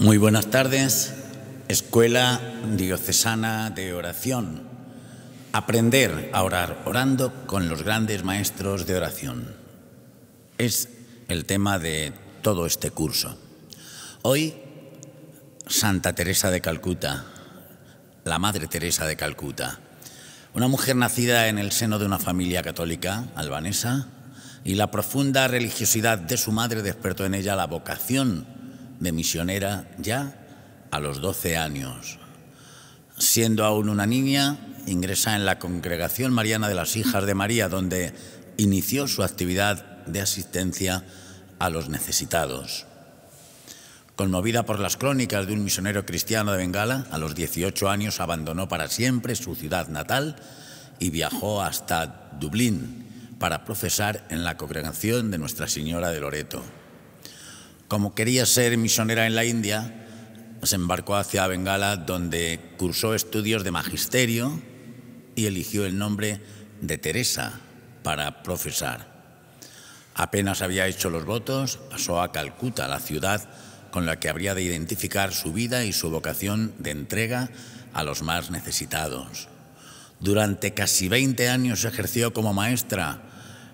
Muy buenas tardes, Escuela Diocesana de Oración. Aprender a orar orando con los grandes maestros de oración. Es el tema de todo este curso. Hoy, Santa Teresa de Calcuta, la Madre Teresa de Calcuta, una mujer nacida en el seno de una familia católica albanesa y la profunda religiosidad de su madre despertó en ella la vocación de misionera ya a los 12 años. Siendo aún una niña, ingresa en la Congregación Mariana de las Hijas de María, donde inició su actividad de asistencia a los necesitados. Conmovida por las crónicas de un misionero cristiano de Bengala, a los 18 años abandonó para siempre su ciudad natal y viajó hasta Dublín para profesar en la congregación de Nuestra Señora de Loreto. Como quería ser misionera en la India, se embarcó hacia Bengala, donde cursó estudios de magisterio y eligió el nombre de Teresa para profesar. Apenas había hecho los votos, pasó a Calcuta, la ciudad con la que habría de identificar su vida y su vocación de entrega a los más necesitados. Durante casi 20 años ejerció como maestra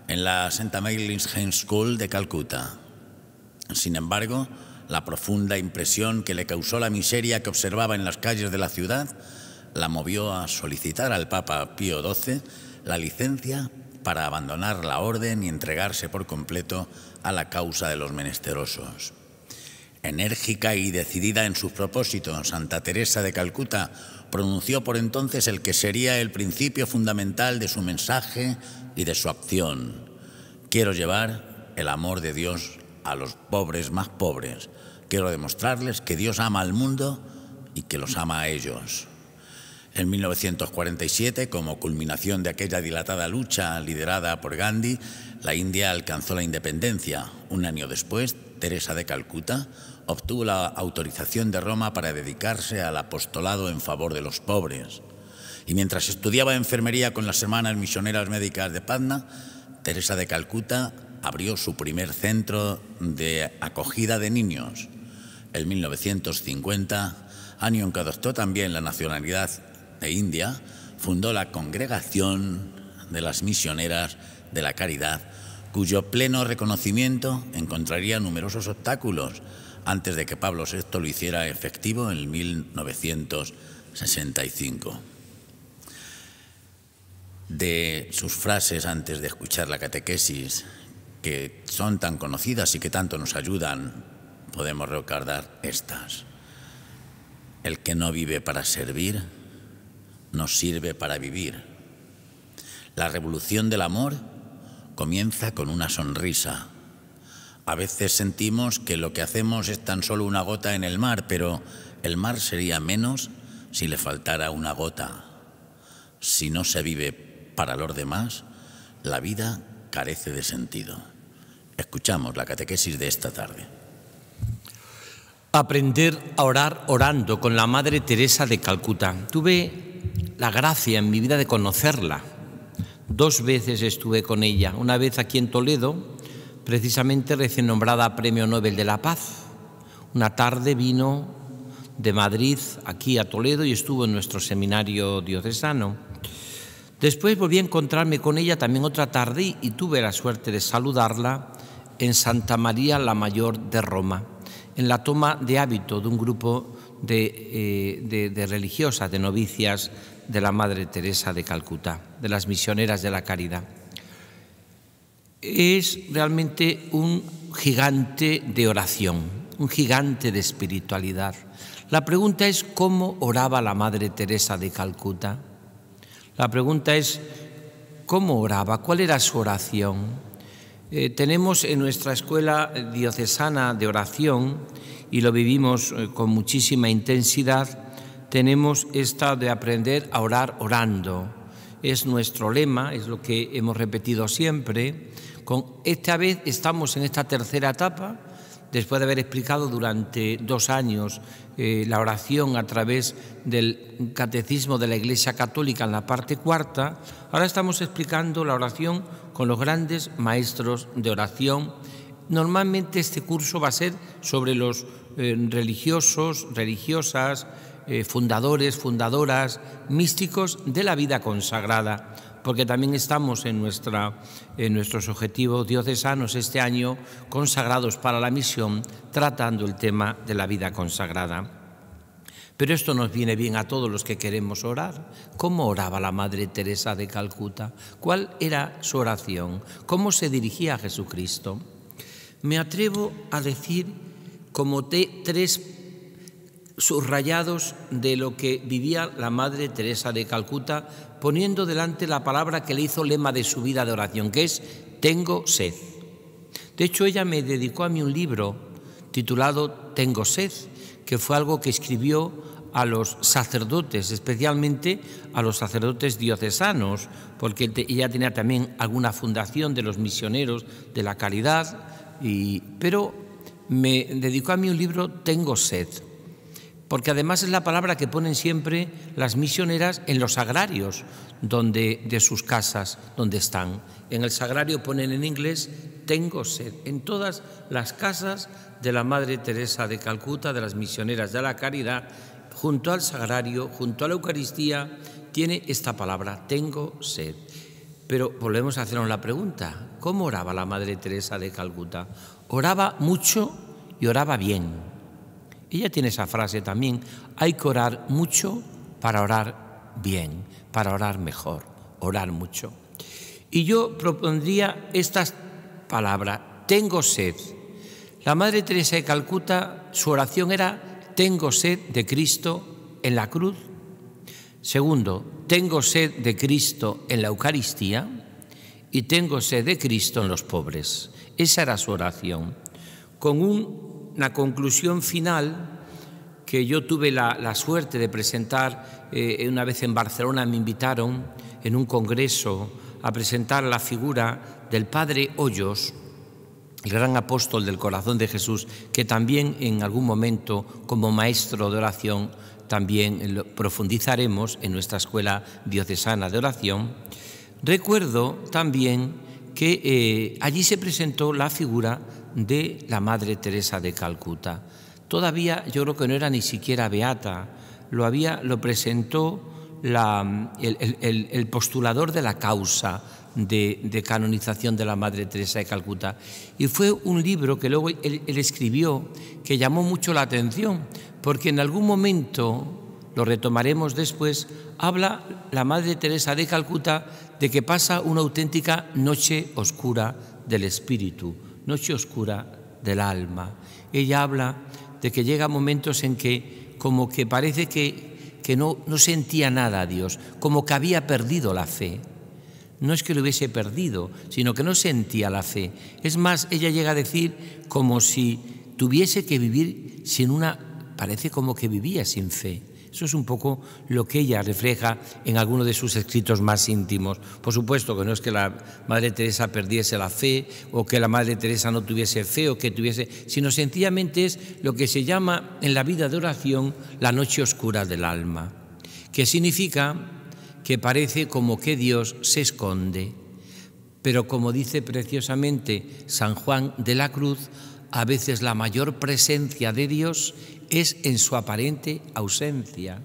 en la Santa Mary's High School de Calcuta. Sin embargo, la profunda impresión que le causó la miseria que observaba en las calles de la ciudad la movió a solicitar al Papa Pío XII la licencia para abandonar la orden y entregarse por completo a la causa de los menesterosos. Enérgica y decidida en sus propósitos, Santa Teresa de Calcuta pronunció por entonces el que sería el principio fundamental de su mensaje y de su acción. Quiero llevar el amor de Dios a los pobres más pobres. Quiero demostrarles que Dios ama al mundo y que los ama a ellos. En 1947, como culminación de aquella dilatada lucha liderada por Gandhi, la India alcanzó la independencia. Un año después, Teresa de Calcuta obtuvo la autorización de Roma para dedicarse al apostolado en favor de los pobres. Y mientras estudiaba enfermería con las hermanas misioneras médicas de Patna, Teresa de Calcuta abrió su primer centro de acogida de niños. En 1950, año en que adoptó también la nacionalidad de India, fundó la Congregación de las Misioneras de la Caridad, cuyo pleno reconocimiento encontraría numerosos obstáculos antes de que Pablo VI lo hiciera efectivo en 1965. De sus frases antes de escuchar la catequesis que son tan conocidas y que tanto nos ayudan, podemos recordar estas. El que no vive para servir, no sirve para vivir. La revolución del amor comienza con una sonrisa. A veces sentimos que lo que hacemos es tan solo una gota en el mar, pero el mar sería menos si le faltara una gota. Si no se vive para los demás, la vida carece de sentido. Escuchamos la catequesis de esta tarde. Aprender a orar orando con la Madre Teresa de Calcuta. Tuve la gracia en mi vida de conocerla. Dos veces estuve con ella, una vez aquí en Toledo, precisamente recién nombrada Premio Nobel de la Paz. Una tarde vino de Madrid aquí a Toledo y estuvo en nuestro seminario diocesano. Después volví a encontrarme con ella también otra tarde y tuve la suerte de saludarla en Santa María la Mayor de Roma, en la toma de hábito de un grupo eh, de, de religiosas, de novicias de la Madre Teresa de Calcuta, de las misioneras de la caridad. Es realmente un gigante de oración, un gigante de espiritualidad. La pregunta es cómo oraba la Madre Teresa de Calcuta. La pregunta es cómo oraba, cuál era su oración. Eh, tenemos en nuestra escuela diocesana de oración, y lo vivimos eh, con muchísima intensidad, tenemos esta de aprender a orar orando. Es nuestro lema, es lo que hemos repetido siempre. Con esta vez estamos en esta tercera etapa, después de haber explicado durante dos años eh, la oración a través del catecismo de la Iglesia Católica en la parte cuarta, ahora estamos explicando la oración con los grandes maestros de oración. Normalmente este curso va a ser sobre los eh, religiosos, religiosas, eh, fundadores, fundadoras, místicos de la vida consagrada, porque también estamos en, nuestra, en nuestros objetivos diocesanos este año consagrados para la misión, tratando el tema de la vida consagrada. Pero esto nos viene bien a todos los que queremos orar. ¿Cómo oraba la Madre Teresa de Calcuta? ¿Cuál era su oración? ¿Cómo se dirigía a Jesucristo? Me atrevo a decir como tres subrayados de lo que vivía la Madre Teresa de Calcuta, poniendo delante la palabra que le hizo lema de su vida de oración, que es Tengo sed. De hecho, ella me dedicó a mí un libro titulado Tengo sed que fue algo que escribió a los sacerdotes, especialmente a los sacerdotes diocesanos, porque ella tenía también alguna fundación de los misioneros de la caridad, y, pero me dedicó a mí un libro Tengo sed, porque además es la palabra que ponen siempre las misioneras en los sagrarios donde, de sus casas donde están. En el sagrario ponen en inglés tengo sed, en todas las casas de la Madre Teresa de Calcuta, de las misioneras de la caridad, junto al sagrario, junto a la Eucaristía, tiene esta palabra, tengo sed. Pero volvemos a hacernos la pregunta, ¿cómo oraba la Madre Teresa de Calcuta? Oraba mucho y oraba bien ella tiene esa frase también, hay que orar mucho para orar bien, para orar mejor, orar mucho. Y yo propondría estas palabras, tengo sed. La Madre Teresa de Calcuta, su oración era, tengo sed de Cristo en la cruz. Segundo, tengo sed de Cristo en la Eucaristía y tengo sed de Cristo en los pobres. Esa era su oración, con un la conclusión final que yo tuve la, suerte de presentar eh, una vez en Barcelona, me invitaron en un congreso a presentar la figura del Padre Hoyos, el gran apóstol del corazón de Jesús, que también en algún momento como maestro de oración también profundizaremos en nuestra escuela diocesana de oración. Recuerdo también que eh, allí se presentó la figura de la Madre Teresa de Calcuta. Todavía yo creo que no era ni siquiera beata, lo, había, lo presentó el, postulador de la causa de, canonización de la Madre Teresa de Calcuta. Y fue un libro que luego él, él escribió que llamó mucho la atención, porque en algún momento, lo retomaremos después, habla la Madre Teresa de Calcuta de que pasa una auténtica noche oscura del espíritu, noche oscura del alma. Ella habla de que llega momentos en que como que parece que, que no, no sentía nada a Dios, como que había perdido la fe. No es que lo hubiese perdido, sino que no sentía la fe. Es más, ella llega a decir como si tuviese que vivir sin una, parece como que vivía sin fe. Eso es un poco lo que ella refleja en alguno de sus escritos más íntimos. Por supuesto que no es que la Madre Teresa perdiese la fe o que la Madre Teresa no tuviese fe o que tuviese, sino sencillamente es lo que se llama en la vida de oración la noche oscura del alma, que significa que parece como que Dios se esconde, pero como dice preciosamente San Juan de la Cruz, a veces la mayor presencia de Dios es en su aparente ausencia.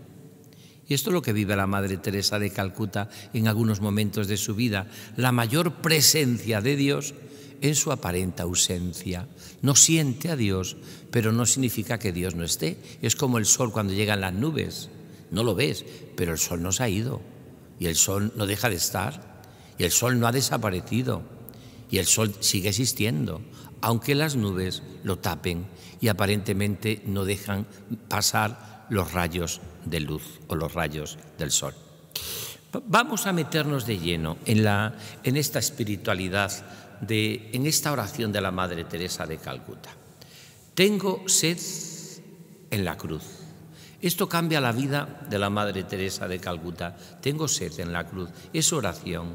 Y esto es lo que vive la Madre Teresa de Calcuta en algunos momentos de su vida, la mayor presencia de Dios en su aparente ausencia. No siente a Dios, pero no significa que Dios no esté. Es como el sol cuando llegan las nubes. No lo ves, pero el sol no se ha ido. Y el sol no deja de estar. Y el sol no ha desaparecido. Y el sol sigue existiendo, aunque las nubes lo tapen y aparentemente no dejan pasar los rayos de luz o los rayos del sol. Vamos a meternos de lleno en, la, en esta espiritualidad, de, en esta oración de la Madre Teresa de Calcuta. Tengo sed en la cruz. Esto cambia la vida de la Madre Teresa de Calcuta. Tengo sed en la cruz. Es oración.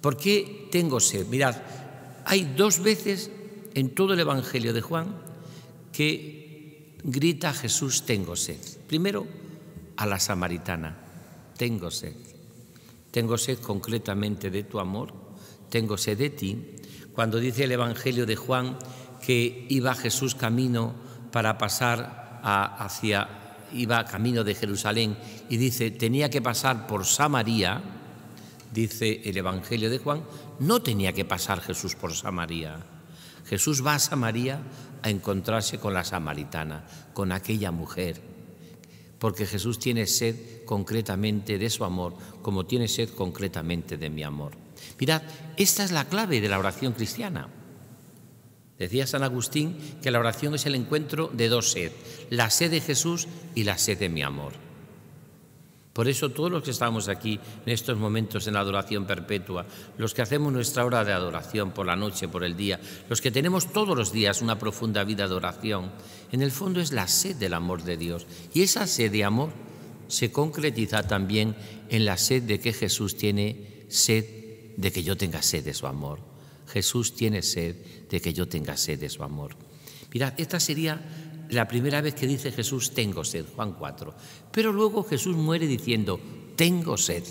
¿Por qué tengo sed? Mirad, hay dos veces en todo el Evangelio de Juan que grita Jesús, tengo sed. Primero a la samaritana, tengo sed. Tengo sed concretamente de tu amor, tengo sed de ti. Cuando dice el Evangelio de Juan que iba Jesús camino para pasar hacia iba camino de Jerusalén y dice, tenía que pasar por Samaria, dice el Evangelio de Juan, no tenía que pasar Jesús por Samaria. Jesús va a Samaria a encontrarse con la samaritana, con aquella mujer, porque Jesús tiene sed concretamente de su amor, como tiene sed concretamente de mi amor. Mirad, esta es la clave de la oración cristiana. Decía San Agustín que la oración es el encuentro de dos sed, la sed de Jesús y la sed de mi amor. Por eso todos los que estamos aquí en estos momentos en la adoración perpetua, los que hacemos nuestra hora de adoración por la noche, por el día, los que tenemos todos los días una profunda vida de adoración, en el fondo es la sed del amor de Dios. Y esa sed de amor se concretiza también en la sed de que Jesús tiene sed de que yo tenga sed de su amor. Jesús tiene sed de que yo tenga sed de su amor. Mirad, esta sería la primera vez que dice Jesús, tengo sed, Juan 4. Pero luego Jesús muere diciendo, tengo sed.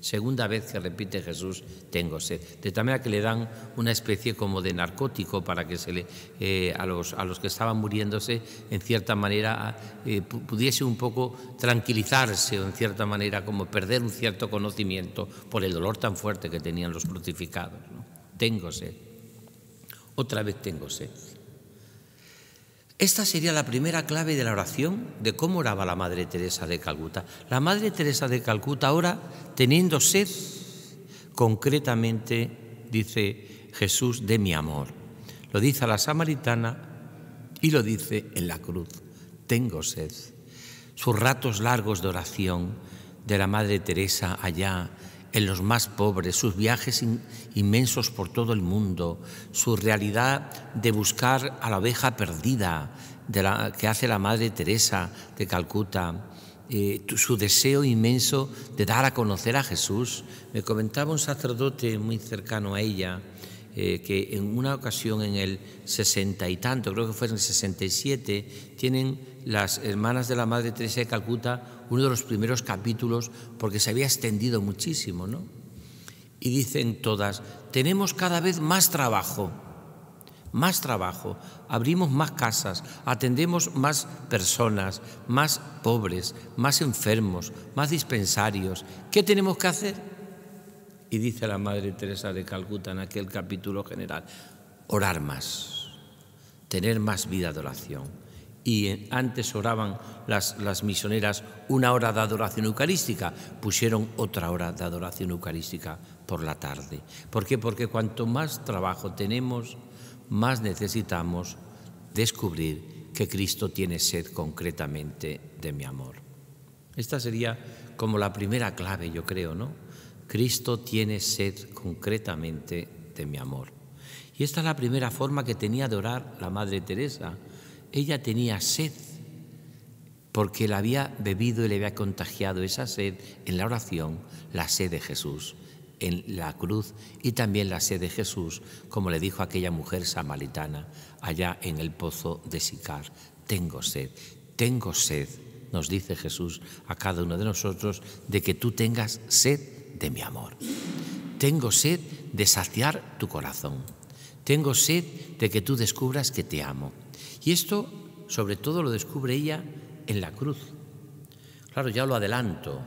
Segunda vez que repite Jesús, tengo sed. De tal manera que le dan una especie como de narcótico para que se le, eh, a, los, a los que estaban muriéndose, en cierta manera, eh, pudiese un poco tranquilizarse o en cierta manera como perder un cierto conocimiento por el dolor tan fuerte que tenían los crucificados. Tengo sed. Otra vez tengo sed. Esta sería la primera clave de la oración de cómo oraba la Madre Teresa de Calcuta. La Madre Teresa de Calcuta ora teniendo sed, concretamente, dice Jesús, de mi amor. Lo dice a la samaritana y lo dice en la cruz. Tengo sed. Sus ratos largos de oración de la Madre Teresa allá en los más pobres, sus viajes inmensos por todo el mundo, su realidad de buscar a la oveja perdida que hace la Madre Teresa de Calcuta, eh, su deseo inmenso de dar a conocer a Jesús. Me comentaba un sacerdote muy cercano a ella eh, que en una ocasión en el sesenta y tanto, creo que fue en el 67, tienen las hermanas de la Madre Teresa de Calcuta uno de los primeros capítulos porque se había extendido muchísimo, ¿no? Y dicen todas, tenemos cada vez más trabajo, más trabajo, abrimos más casas, atendemos más personas, más pobres, más enfermos, más dispensarios. ¿Qué tenemos que hacer? Y dice la Madre Teresa de Calcuta en aquel capítulo general, orar más, tener más vida de oración y antes oraban las, misioneras una hora de adoración eucarística, pusieron otra hora de adoración eucarística por la tarde. ¿Por qué? Porque cuanto más trabajo tenemos, más necesitamos descubrir que Cristo tiene sed concretamente de mi amor. Esta sería como la primera clave, yo creo, ¿no? Cristo tiene sed concretamente de mi amor. Y esta es la primera forma que tenía de orar la Madre Teresa ella tenía sed porque la había bebido y le había contagiado esa sed en la oración, la sed de Jesús en la cruz y también la sed de Jesús, como le dijo aquella mujer samaritana allá en el pozo de Sicar. Tengo sed, tengo sed, nos dice Jesús a cada uno de nosotros, de que tú tengas sed de mi amor. Tengo sed de saciar tu corazón. Tengo sed de que tú descubras que te amo. Y esto, sobre todo, lo descubre ella en la cruz. Claro, ya lo adelanto,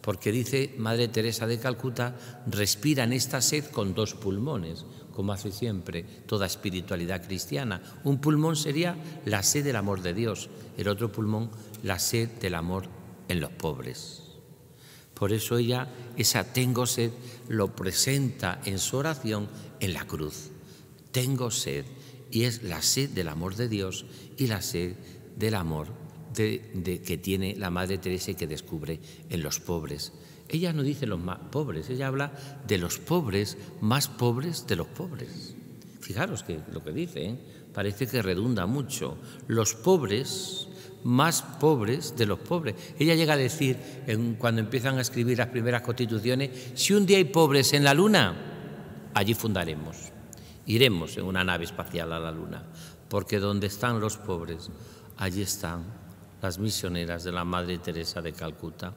porque dice Madre Teresa de Calcuta, respira en esta sed con dos pulmones, como hace siempre toda espiritualidad cristiana. Un pulmón sería la sed del amor de Dios, el otro pulmón la sed del amor en los pobres. Por eso ella, esa tengo sed, lo presenta en su oración en la cruz. Tengo sed, y es la sed del amor de Dios y la sed del amor de, que tiene la Madre Teresa y que descubre en los pobres. Ella no dice los más pobres, ella habla de los pobres más pobres de los pobres. Fijaros que lo que dice, ¿eh? parece que redunda mucho. Los pobres más pobres de los pobres. Ella llega a decir, en, cuando empiezan a escribir las primeras constituciones, si un día hay pobres en la luna, allí fundaremos. Iremos en una nave espacial a la Luna, porque donde están los pobres, allí están las misioneras de la Madre Teresa de Calcuta.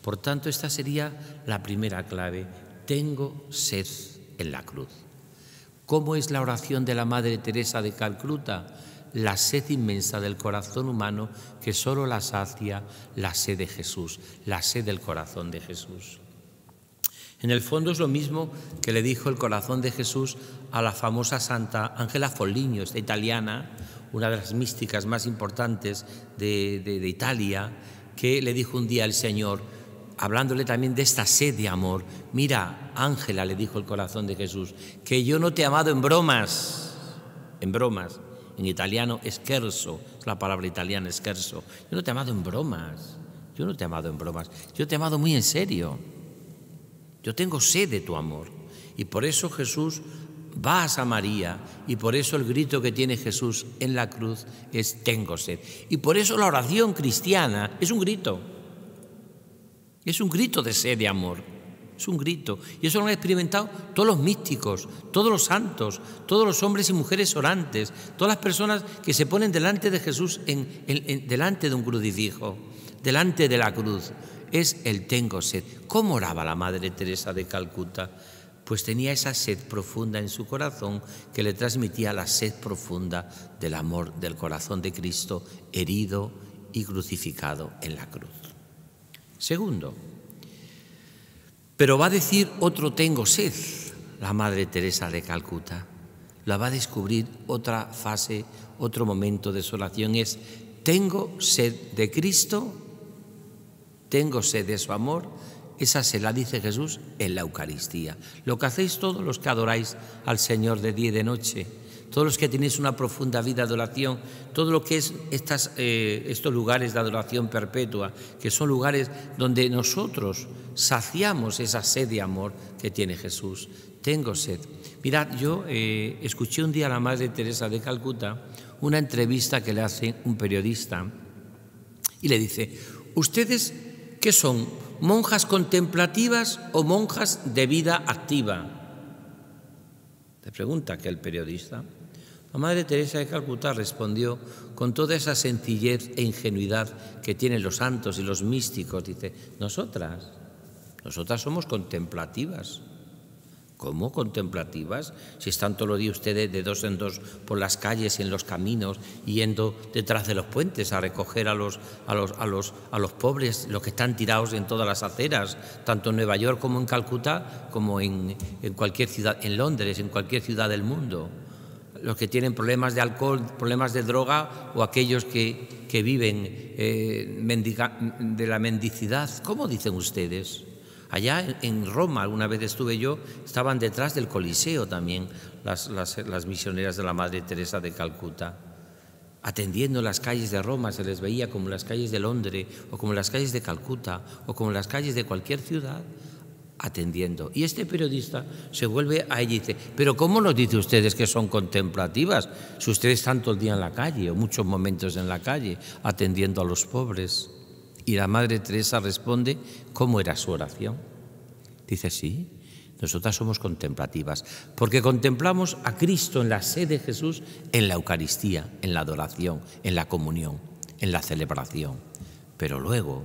Por tanto, esta sería la primera clave. Tengo sed en la cruz. ¿Cómo es la oración de la Madre Teresa de Calcuta? La sed inmensa del corazón humano que solo la sacia la sed de Jesús, la sed del corazón de Jesús. En el fondo es lo mismo que le dijo el corazón de Jesús a la famosa santa Ángela Foligno, esta italiana, una de las místicas más importantes de, de, Italia, que le dijo un día al Señor, hablándole también de esta sed de amor, mira, Ángela, le dijo el corazón de Jesús, que yo no te he amado en bromas, en bromas, en italiano scherzo, es la palabra italiana scherzo, yo no te he amado en bromas, yo no te he amado en bromas, yo te he amado muy en serio, yo tengo sed de tu amor. Y por eso Jesús vas a María y por eso el grito que tiene Jesús en la cruz es tengo sed. Y por eso la oración cristiana es un grito, es un grito de sed de amor, es un grito. Y eso lo han experimentado todos los místicos, todos los santos, todos los hombres y mujeres orantes, todas las personas que se ponen delante de Jesús, en, delante de un crucifijo, delante de la cruz. Es el tengo sed. ¿Cómo oraba la Madre Teresa de Calcuta? pues tenía esa sed profunda en su corazón que le transmitía la sed profunda del amor del corazón de Cristo herido y crucificado en la cruz. Segundo, pero va a decir otro tengo sed, la Madre Teresa de Calcuta. La va a descubrir otra fase, otro momento de su oración es tengo sed de Cristo, tengo sed de su amor, esa se la dice Jesús en la Eucaristía. Lo que hacéis todos los que adoráis al Señor de día y de noche, todos los que tenéis una profunda vida de oración, todo lo que es eh, estos lugares de adoración perpetua, que son lugares donde nosotros saciamos esa sed de amor que tiene Jesús. Tengo sed. Mirad, yo eh, escuché un día a la Madre Teresa de Calcuta una entrevista que le hace un periodista y le dice, ¿ustedes qué son? monjas contemplativas o monjas de vida activa. Le pregunta aquel periodista. La Madre Teresa de Calcuta respondió con toda esa sencillez e ingenuidad que tienen los santos y los místicos. Dice, nosotras, nosotras somos contemplativas. ¿Cómo contemplativas? Si están todos los días ustedes de dos en dos por las calles, y en los caminos, yendo detrás de los puentes a recoger a los, a los, a los, a los pobres, los que están tirados en todas las aceras, tanto en Nueva York como en Calcuta, como en, cualquier ciudad, en Londres, en cualquier ciudad del mundo. Los que tienen problemas de alcohol, problemas de droga o aquellos que, viven eh, de la mendicidad. ¿Cómo dicen ustedes? Allá en Roma, alguna vez estuve yo, estaban detrás del Coliseo también las, misioneras de la Madre Teresa de Calcuta. Atendiendo las calles de Roma se les veía como las calles de Londres o como las calles de Calcuta o como las calles de cualquier ciudad atendiendo. Y este periodista se vuelve a ella y dice, pero ¿cómo nos dice ustedes que son contemplativas si ustedes están todo el día en la calle o muchos momentos en la calle atendiendo a los pobres? Y la Madre Teresa responde, ¿cómo era su oración? Dice, sí, nosotras somos contemplativas, porque contemplamos a Cristo en la sede de Jesús, en la Eucaristía, en la adoración, en la comunión, en la celebración. Pero luego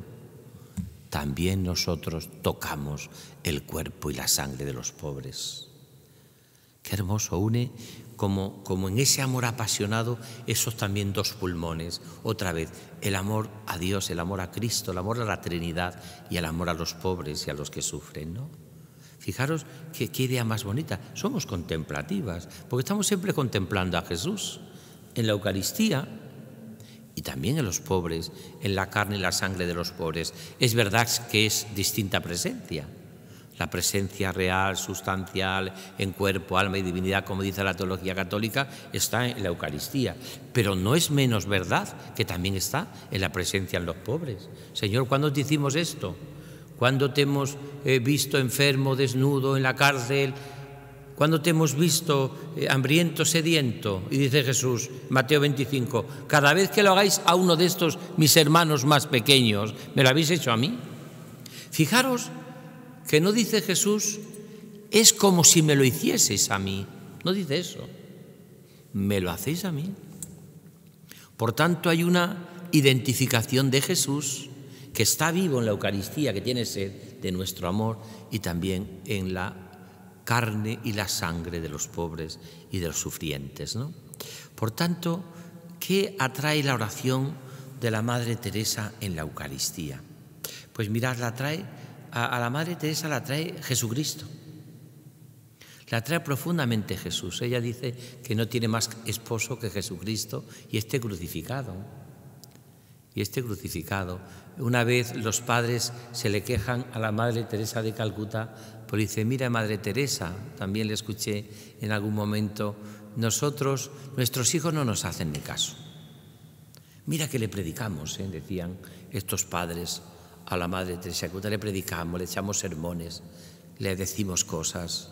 también nosotros tocamos el cuerpo y la sangre de los pobres. Qué hermoso une como, en ese amor apasionado, esos también dos pulmones. Otra vez, el amor a Dios, el amor a Cristo, el amor a la Trinidad y el amor a los pobres y a los que sufren, ¿no? Fijaros qué, qué idea más bonita. Somos contemplativas, porque estamos siempre contemplando a Jesús en la Eucaristía y también en los pobres, en la carne y la sangre de los pobres. Es verdad que es distinta presencia, la presencia real, sustancial, en cuerpo, alma y divinidad, como dice la teología católica, está en la Eucaristía. Pero no es menos verdad que también está en la presencia en los pobres. Señor, ¿cuándo te hicimos esto? ¿Cuándo te hemos eh, visto enfermo, desnudo, en la cárcel? ¿Cuándo te hemos visto eh, hambriento, sediento? Y dice Jesús, Mateo 25, cada vez que lo hagáis a uno de estos mis hermanos más pequeños, ¿me lo habéis hecho a mí? Fijaros que no dice Jesús, es como si me lo hicieseis a mí. No dice eso. Me lo hacéis a mí. Por tanto, hay una identificación de Jesús que está vivo en la Eucaristía, que tiene sed de nuestro amor y también en la carne y la sangre de los pobres y de los sufrientes. ¿no? Por tanto, ¿qué atrae la oración de la Madre Teresa en la Eucaristía? Pues mirad, la atrae a, la Madre Teresa la trae Jesucristo. La trae profundamente Jesús. Ella dice que no tiene más esposo que Jesucristo y esté crucificado. Y esté crucificado. Una vez los padres se le quejan a la Madre Teresa de Calcuta, porque dice, mira Madre Teresa, también le escuché en algún momento, nosotros, nuestros hijos no nos hacen ni caso. Mira que le predicamos, ¿eh? decían estos padres a la Madre Teresa de Calcuta, le predicamos, le echamos sermones, le decimos cosas.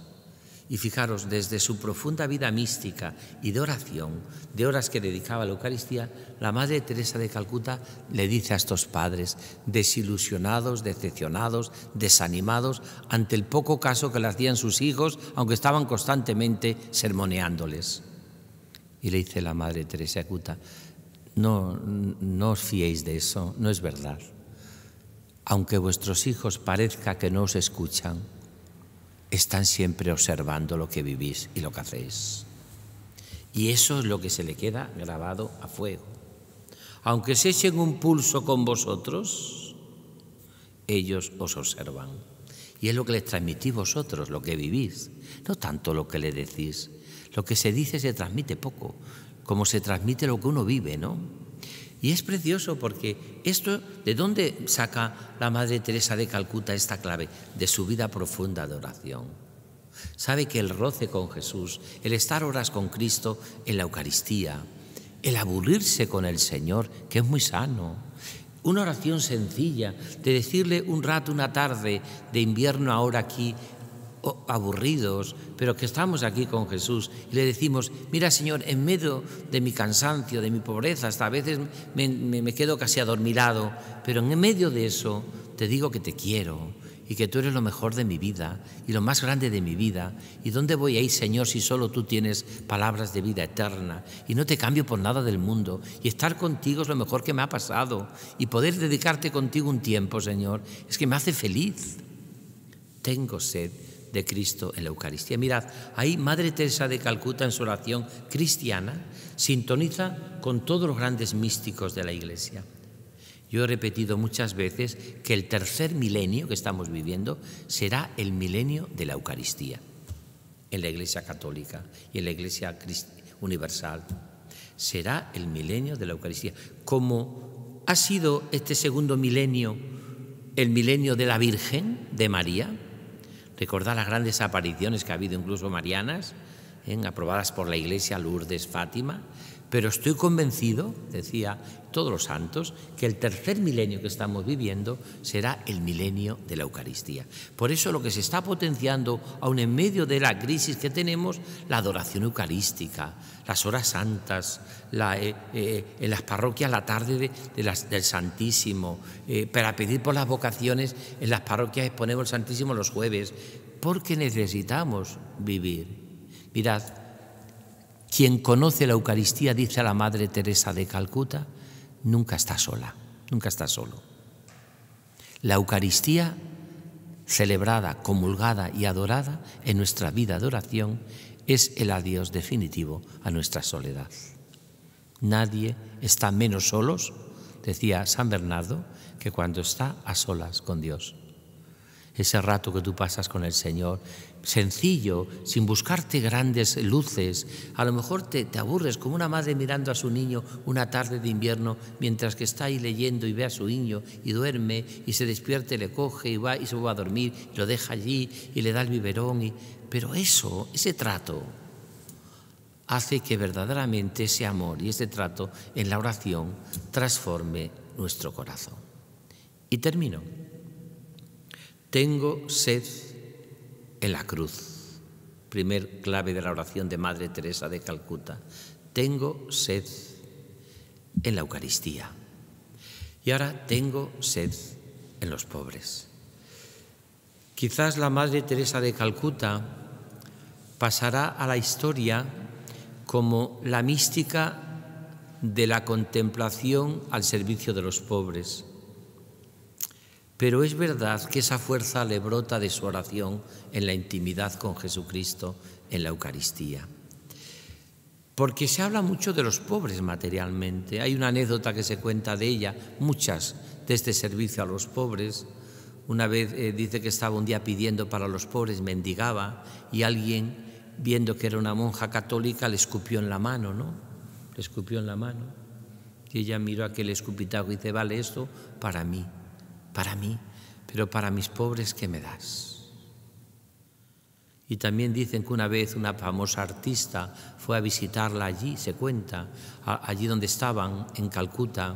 Y fijaros, desde su profunda vida mística y de oración, de horas que dedicaba a la Eucaristía, la Madre Teresa de Calcuta le dice a estos padres, desilusionados, decepcionados, desanimados, ante el poco caso que le hacían sus hijos, aunque estaban constantemente sermoneándoles. Y le dice la Madre Teresa de Calcuta, no, no os fiéis de eso, no es verdad aunque vuestros hijos parezca que no os escuchan, están siempre observando lo que vivís y lo que hacéis. Y eso es lo que se le queda grabado a fuego. Aunque se echen un pulso con vosotros, ellos os observan. Y es lo que les transmitís vosotros, lo que vivís, no tanto lo que le decís. Lo que se dice se transmite poco, como se transmite lo que uno vive, ¿no? Y es precioso porque esto, ¿de dónde saca la Madre Teresa de Calcuta esta clave? De su vida profunda de oración. Sabe que el roce con Jesús, el estar horas con Cristo en la Eucaristía, el aburrirse con el Señor, que es muy sano, una oración sencilla, de decirle un rato, una tarde de invierno ahora aquí aburridos, pero que estamos aquí con Jesús y le decimos, mira Señor, en medio de mi cansancio, de mi pobreza, hasta a veces me, quedo casi adormilado, pero en medio de eso te digo que te quiero y que tú eres lo mejor de mi vida y lo más grande de mi vida. ¿Y dónde voy a ir Señor, si solo tú tienes palabras de vida eterna? Y no te cambio por nada del mundo. Y estar contigo es lo mejor que me ha pasado. Y poder dedicarte contigo un tiempo, Señor, es que me hace feliz. Tengo sed de Cristo en la Eucaristía. Mirad, ahí Madre Teresa de Calcuta en su oración cristiana sintoniza con todos los grandes místicos de la Iglesia. Yo he repetido muchas veces que el tercer milenio que estamos viviendo será el milenio de la Eucaristía en la Iglesia Católica y en la Iglesia Universal. Será el milenio de la Eucaristía. Como ha sido este segundo milenio el milenio de la Virgen, de María, recordar las grandes apariciones que ha habido, incluso marianas, ¿eh? aprobadas por la Iglesia, Lourdes, Fátima, pero estoy convencido, decía todos los santos, que el tercer milenio que estamos viviendo será el milenio de la Eucaristía. Por eso lo que se está potenciando, aun en medio de la crisis que tenemos, la adoración eucarística, las horas santas, eh, eh, en las parroquias la tarde del Santísimo, para pedir por las vocaciones, en las parroquias exponemos el Santísimo los jueves, porque necesitamos vivir Mirad, quien conoce la Eucaristía, dice a la Madre Teresa de Calcuta, nunca está sola, nunca está solo. La Eucaristía, celebrada, comulgada y adorada en nuestra vida de oración, es el adiós definitivo a nuestra soledad. Nadie está menos solos, decía San Bernardo, que cuando está a solas con Dios. Ese rato que tú pasas con el Señor, sencillo, sin buscarte grandes luces. A lo mejor te, aburres como una madre mirando a su niño una tarde de invierno mientras que está ahí leyendo y ve a su niño y duerme y se despierte, le coge y va y se va a dormir, y lo deja allí y le da el biberón. Y... Pero eso, ese trato, hace que verdaderamente ese amor y ese trato en la oración transforme nuestro corazón. Y termino. Tengo sed en la cruz. Primer clave de la oración de Madre Teresa de Calcuta. Tengo sed en la Eucaristía. Y ahora tengo sed en los pobres. Quizás la Madre Teresa de Calcuta pasará a la historia como la mística de la contemplación al servicio de los pobres pero es verdad que esa fuerza le brota de su oración en la intimidad con Jesucristo en la Eucaristía. Porque se habla mucho de los pobres materialmente. Hay una anécdota que se cuenta de ella, muchas, de este servicio a los pobres. Una vez eh, dice que estaba un día pidiendo para los pobres, mendigaba, y alguien, viendo que era una monja católica, le escupió en la mano, ¿no? Le escupió en la mano. Y ella miró aquel escupitajo y dice, vale, esto para mí para mí, pero para mis pobres ¿qué me das. Y también dicen que una vez una famosa artista fue a visitarla allí, se cuenta, allí donde estaban, en Calcuta.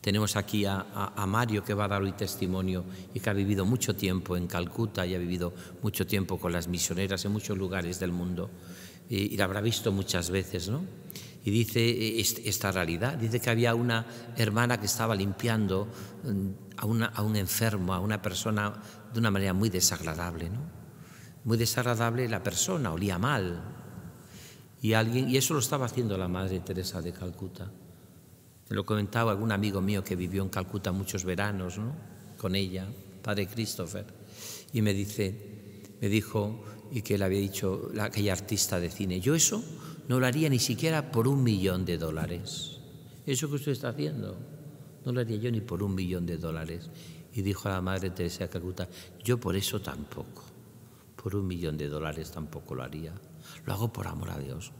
Tenemos aquí a, Mario que va a dar hoy testimonio y que ha vivido mucho tiempo en Calcuta y ha vivido mucho tiempo con las misioneras en muchos lugares del mundo y, y la habrá visto muchas veces, ¿no? y dice e, esta realidad. Dice que había una hermana que estaba limpiando mm, a, un enfermo, a una persona, de una manera muy desagradable. ¿no? Muy desagradable la persona, olía mal. Y, alguien, y eso lo estaba haciendo la Madre Teresa de Calcuta. Lo comentaba algún amigo mío que vivió en Calcuta muchos veranos ¿no? con ella, padre Christopher, y me dice, me dijo, y que le había dicho aquella artista de cine, yo eso no lo haría ni siquiera por un millón de dólares. Eso que usted está haciendo, no lo haría yo ni por un millón de dólares. Y dijo a la Madre Teresa de yo por eso tampoco, por un millón de dólares tampoco lo haría. Lo hago por amor a Dios,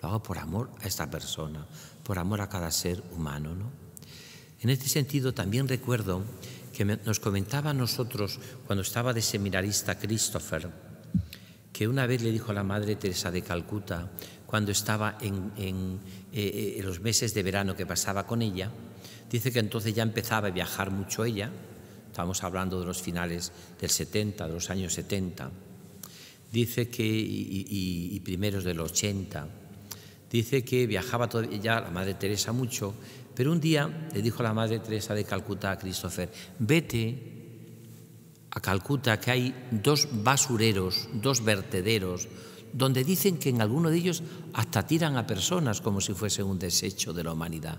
lo hago por amor a esta persona, por amor a cada ser humano. ¿no? En este sentido también recuerdo que nos comentaba nosotros cuando estaba de seminarista Christopher, que una vez le dijo a la Madre Teresa de Calcuta, cuando estaba eh, eh, en, los meses de verano que pasaba con ella, dice que entonces ya empezaba a viajar mucho ella, estamos hablando de los finales del 70, de los años 70, dice que, y, primeros del 80, dice que viajaba todavía, ya la Madre Teresa mucho, pero un día le dijo a la Madre Teresa de Calcuta a Christopher, vete a Calcuta que hay dos basureros, dos vertederos, donde dicen que en alguno de ellos hasta tiran a personas como si fuese un desecho de la humanidad,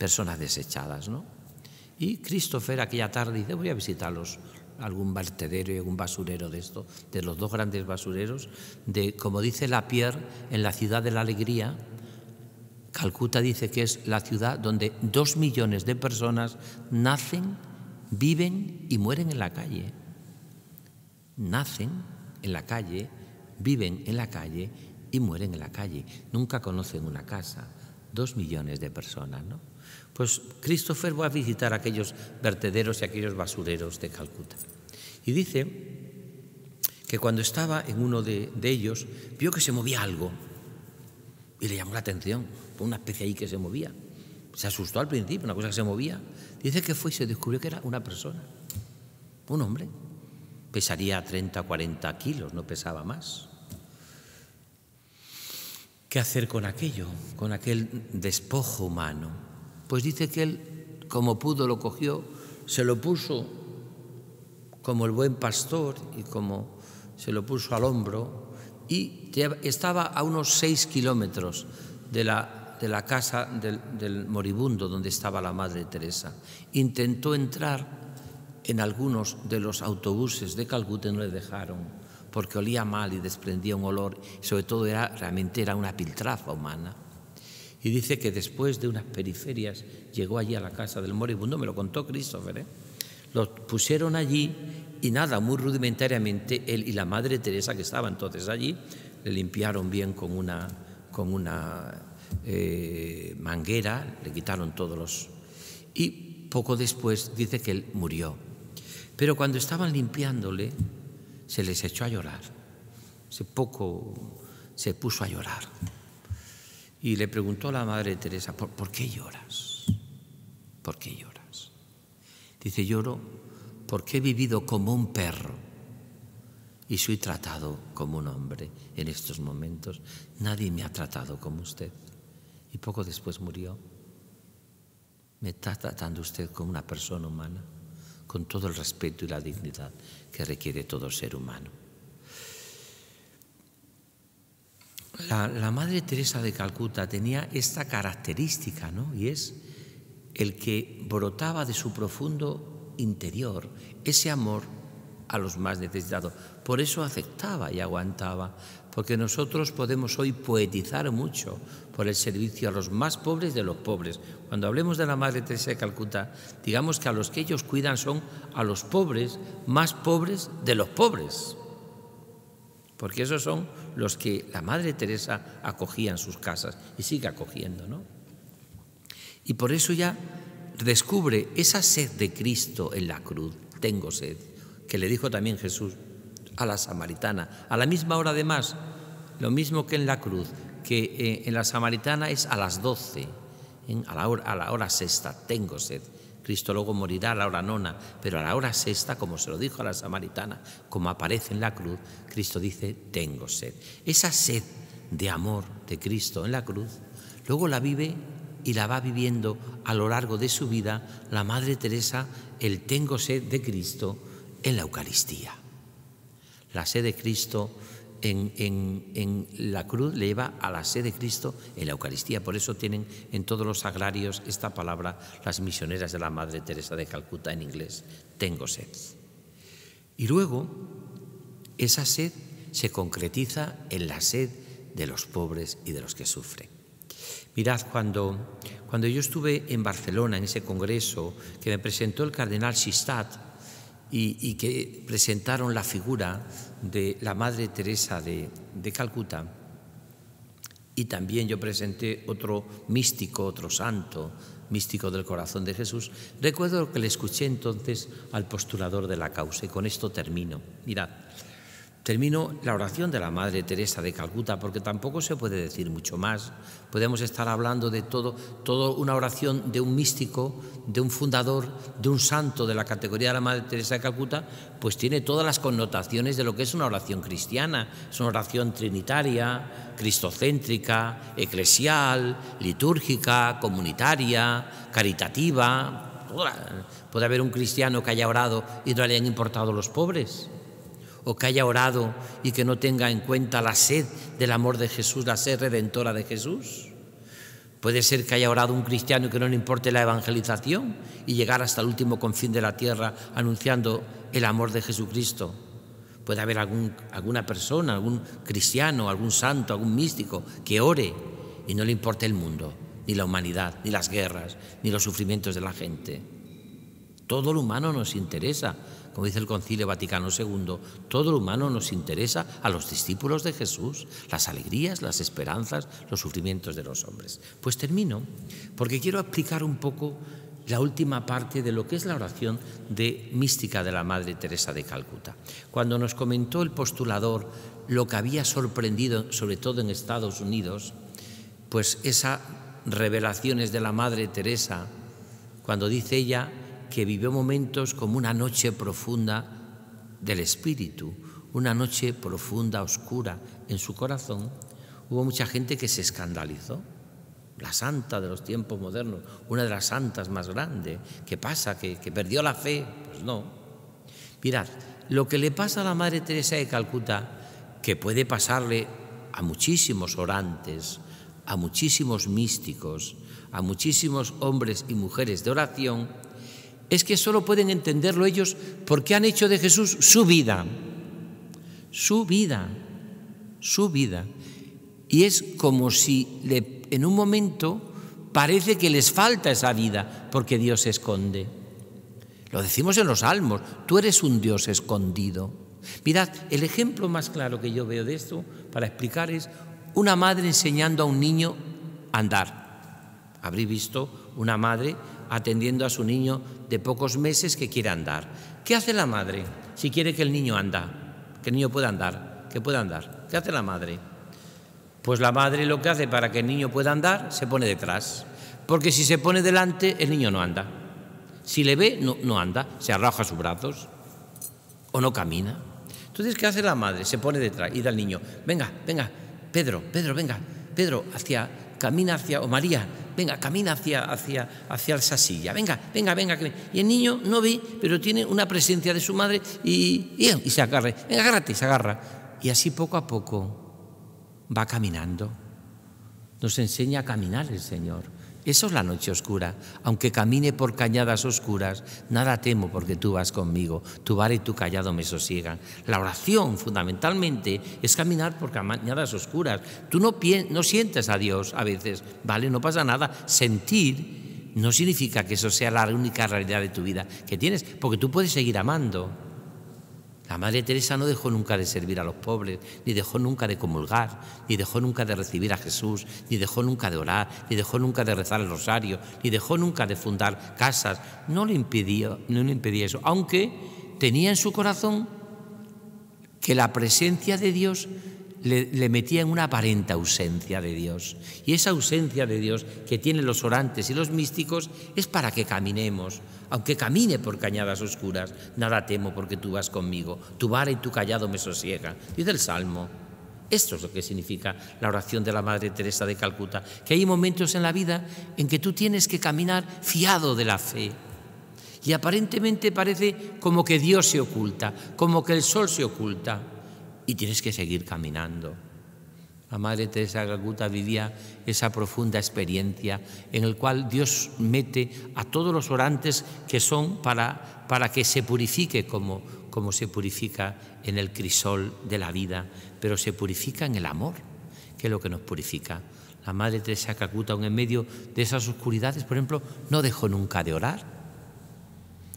personas desechadas, ¿no? Y Christopher aquella tarde dice, voy a visitarlos, algún vertedero y algún basurero de esto, de los dos grandes basureros, de, como dice Lapierre, en la ciudad de la alegría, Calcuta dice que es la ciudad donde dos millones de personas nacen, viven y mueren en la calle nacen en la calle, viven en la calle y mueren en la calle. Nunca conocen una casa. Dos millones de personas, ¿no? Pues Christopher va a visitar aquellos vertederos y aquellos basureros de Calcuta. Y dice que cuando estaba en uno de, de ellos, vio que se movía algo y le llamó la atención. Fue una especie ahí que se movía. Se asustó al principio, una cosa que se movía. Dice que fue y se descubrió que era una persona, un hombre pesaría 30 40 kilos, no pesaba más. ¿Qué hacer con aquello, con aquel despojo humano? Pues dice que él, como pudo, lo cogió, se lo puso como el buen pastor y como se lo puso al hombro y estaba a unos seis kilómetros de la, de la casa del moribundo donde estaba la Madre Teresa. Intentó entrar en algunos de los autobuses de Calcuta no le dejaron porque olía mal y desprendía un olor, sobre todo era, realmente era una piltrafa humana. Y dice que después de unas periferias llegó allí a la casa del moribundo, me lo contó Christopher, ¿eh? lo pusieron allí y nada, muy rudimentariamente él y la madre Teresa que estaba entonces allí, le limpiaron bien con una, con una eh, manguera, le quitaron todos los... Y poco después dice que él murió. Pero cuando estaban limpiándole, se les echó a llorar. Ese poco se puso a llorar. Y le preguntó a la Madre Teresa, ¿por, ¿por qué lloras? ¿Por qué lloras? Dice, lloro porque he vivido como un perro y soy tratado como un hombre en estos momentos. Nadie me ha tratado como usted. Y poco después murió. Me está tratando usted como una persona humana con todo el respeto y la dignidad que requiere todo ser humano. La, Madre Teresa de Calcuta tenía esta característica, ¿no? Y es el que brotaba de su profundo interior ese amor a los más necesitados. Por eso aceptaba y aguantaba, porque nosotros podemos hoy poetizar mucho por el servicio a los más pobres de los pobres. Cuando hablemos de la Madre Teresa de Calcuta, digamos que a los que ellos cuidan son a los pobres más pobres de los pobres, porque esos son los que la Madre Teresa acogía en sus casas y sigue acogiendo, ¿no? Y por eso ya descubre esa sed de Cristo en la cruz, tengo sed, que le dijo también Jesús, a la samaritana. A la misma hora además, lo mismo que en la cruz, que eh, en la samaritana es a las doce, ¿eh? a, la hora, sexta, tengo sed. Cristo luego morirá a la hora nona, pero a la hora sexta, como se lo dijo a la samaritana, como aparece en la cruz, Cristo dice, tengo sed. Esa sed de amor de Cristo en la cruz, luego la vive y la va viviendo a lo largo de su vida la Madre Teresa, el tengo sed de Cristo en la Eucaristía. La sed de Cristo en, la cruz le lleva a la sed de Cristo en la Eucaristía. Por eso tienen en todos los agrarios esta palabra las misioneras de la Madre Teresa de Calcuta en inglés, tengo sed. Y luego esa sed se concretiza en la sed de los pobres y de los que sufren. Mirad, cuando, cuando yo estuve en Barcelona en ese congreso que me presentó el cardenal Sistat, y, que presentaron la figura de la Madre Teresa de, de Calcuta. Y también yo presenté otro místico, otro santo, místico del corazón de Jesús. Recuerdo que le escuché entonces al postulador de la causa y con esto termino. Mirad. Termino la oración de la Madre Teresa de Calcuta, porque tampoco se puede decir mucho más. Podemos estar hablando de todo, toda una oración de un místico, de un fundador, de un santo de la categoría de la Madre Teresa de Calcuta, pues tiene todas las connotaciones de lo que es una oración cristiana. Es una oración trinitaria, cristocéntrica, eclesial, litúrgica, comunitaria, caritativa. Puede haber un cristiano que haya orado y no le hayan importado los pobres o que haya orado y que no tenga en cuenta la sed del amor de Jesús, la sed redentora de Jesús. Puede ser que haya orado un cristiano y que no le importe la evangelización y llegar hasta el último confín de la tierra anunciando el amor de Jesucristo. Puede haber alguna persona, algún cristiano, algún santo, algún místico que ore y no le importe el mundo, ni la humanidad, ni las guerras, ni los sufrimientos de la gente. Todo lo humano nos interesa, como dice el Concilio Vaticano II, todo lo humano nos interesa a los discípulos de Jesús, las alegrías, las esperanzas, los sufrimientos de los hombres. Pues termino, porque quiero explicar un poco la última parte de lo que es la oración de mística de la Madre Teresa de Calcuta. Cuando nos comentó el postulador lo que había sorprendido, sobre todo en Estados Unidos, pues esas revelaciones de la Madre Teresa, cuando dice ella, que vivió momentos como una noche profunda del espíritu, una noche profunda, oscura en su corazón, hubo mucha gente que se escandalizó. La santa de los tiempos modernos, una de las santas más grandes, ¿qué pasa? ¿Que, perdió la fe? Pues no. Mirad, lo que le pasa a la Madre Teresa de Calcuta, que puede pasarle a muchísimos orantes, a muchísimos místicos, a muchísimos hombres y mujeres de oración, es que solo pueden entenderlo ellos porque han hecho de Jesús su vida, su vida, su vida. Y es como si en un momento parece que les falta esa vida porque Dios se esconde. Lo decimos en los salmos, tú eres un Dios escondido. Mirad, el ejemplo más claro que yo veo de esto para explicar es una madre enseñando a un niño a andar. Habréis visto una madre atendiendo a su niño de pocos meses que quiere andar. ¿Qué hace la madre si quiere que el niño anda, que el niño pueda andar, que pueda andar? ¿Qué hace la madre? Pues la madre lo que hace para que el niño pueda andar, se pone detrás. Porque si se pone delante, el niño no anda. Si le ve, no, anda, se arroja sus brazos o no camina. Entonces, ¿qué hace la madre? Se pone detrás y da al niño, venga, venga, Pedro, Pedro, venga, Pedro, hacia, camina hacia, o María, venga, camina hacia, hacia, hacia esa silla, venga, venga, venga. Y el niño no ve, pero tiene una presencia de su madre y, y, se agarra, venga, agárrate, se agarra. Y así poco a poco va caminando. Nos enseña a caminar el Señor. Eso es la noche oscura. Aunque camine por cañadas oscuras, nada temo porque tú vas conmigo, tu vale y tu callado me sosiegan. La oración fundamentalmente es caminar por cañadas oscuras. Tú no, no sientes a Dios a veces, ¿vale? No pasa nada. Sentir no significa que eso sea la única realidad de tu vida que tienes, porque tú puedes seguir amando. La Madre Teresa no dejó nunca de servir a los pobres, ni dejó nunca de comulgar, ni dejó nunca de recibir a Jesús, ni dejó nunca de orar, ni dejó nunca de rezar el rosario, ni dejó nunca de fundar casas. No le impedía, no le impedía eso, aunque tenía en su corazón que la presencia de Dios le, metía en una aparente ausencia de Dios. Y esa ausencia de Dios que tienen los orantes y los místicos es para que caminemos, aunque camine por cañadas oscuras, nada temo porque tú vas conmigo, tu vara y tu callado me sosiega. Dice el Salmo. Esto es lo que significa la oración de la Madre Teresa de Calcuta, que hay momentos en la vida en que tú tienes que caminar fiado de la fe, y aparentemente parece como que Dios se oculta, como que el sol se oculta y tienes que seguir caminando. La Madre Teresa Calcuta vivía esa profunda experiencia en el cual Dios mete a todos los orantes que son para, para que se purifique como, como se purifica en el crisol de la vida, pero se purifica en el amor, que es lo que nos purifica. La Madre Teresa Calcuta, aun en medio de esas oscuridades, por ejemplo, no dejó nunca de orar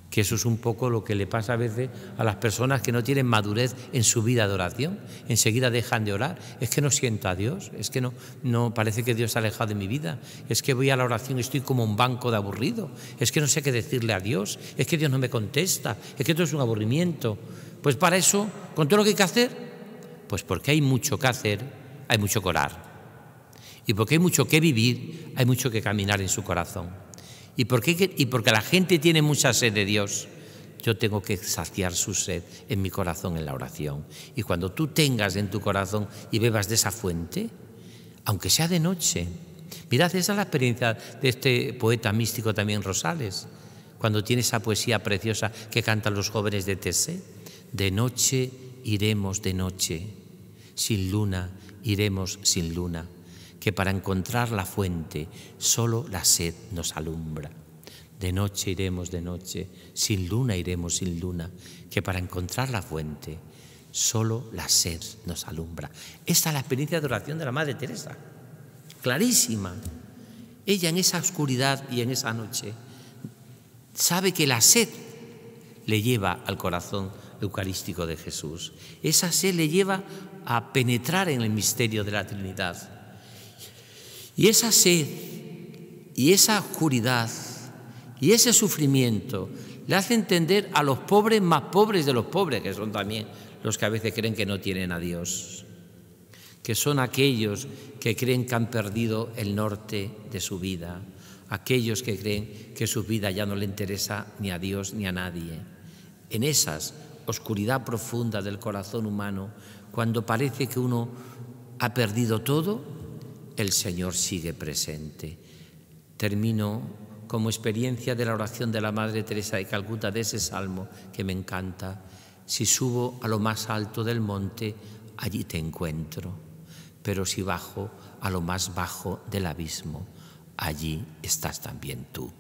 que eso es un poco lo que le pasa a veces a las personas que no tienen madurez en su vida de oración, enseguida dejan de orar, es que no siento a Dios, es que no, no parece que Dios se ha alejado de mi vida, es que voy a la oración y estoy como un banco de aburrido, es que no sé qué decirle a Dios, es que Dios no me contesta, es que todo es un aburrimiento. Pues para eso, con todo lo que hay que hacer, pues porque hay mucho que hacer, hay mucho que orar. Y porque hay mucho que vivir, hay mucho que caminar en su corazón. ¿Y, y porque la gente tiene mucha sed de Dios. Yo tengo que saciar su sed en mi corazón en la oración. Y cuando tú tengas en tu corazón y bebas de esa fuente, aunque sea de noche, mirad, esa es la experiencia de este poeta místico también Rosales, cuando tiene esa poesía preciosa que cantan los jóvenes de Tese, de noche iremos de noche, sin luna iremos sin luna que para encontrar la fuente solo la sed nos alumbra. De noche iremos de noche, sin luna iremos sin luna, que para encontrar la fuente solo la sed nos alumbra. Esta es la experiencia de oración de la Madre Teresa, clarísima. Ella en esa oscuridad y en esa noche sabe que la sed le lleva al corazón eucarístico de Jesús. Esa sed le lleva a penetrar en el misterio de la Trinidad y esa sed y esa oscuridad y ese sufrimiento le hace entender a los pobres más pobres de los pobres, que son también los que a veces creen que no tienen a Dios, que son aquellos que creen que han perdido el norte de su vida, aquellos que creen que su vida ya no le interesa ni a Dios ni a nadie. En esa oscuridad profunda del corazón humano, cuando parece que uno ha perdido todo, el Señor sigue presente. Termino como experiencia de la oración de la Madre Teresa de Calcuta de ese salmo que me encanta. Si subo a lo más alto del monte, allí te encuentro. Pero si bajo a lo más bajo del abismo, allí estás también tú.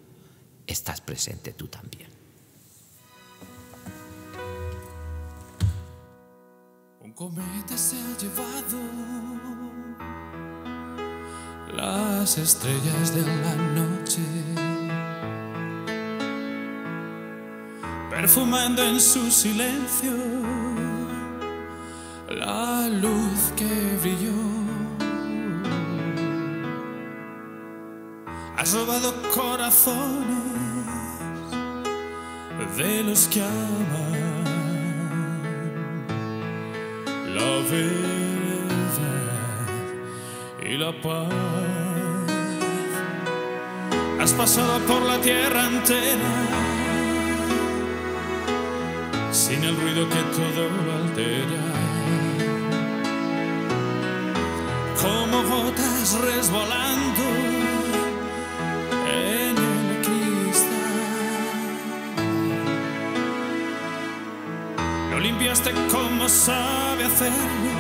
Estás presente tú también. Un cometa se ha llevado las estrellas de la noche, perfumando en su silencio la luz que brilló. Ha robado corazones de los que aman la y la paz. Has pasado por la tierra entera sin el ruido que todo altera. Como gotas resbalando en el cristal. Lo limpiaste como sabe hacerlo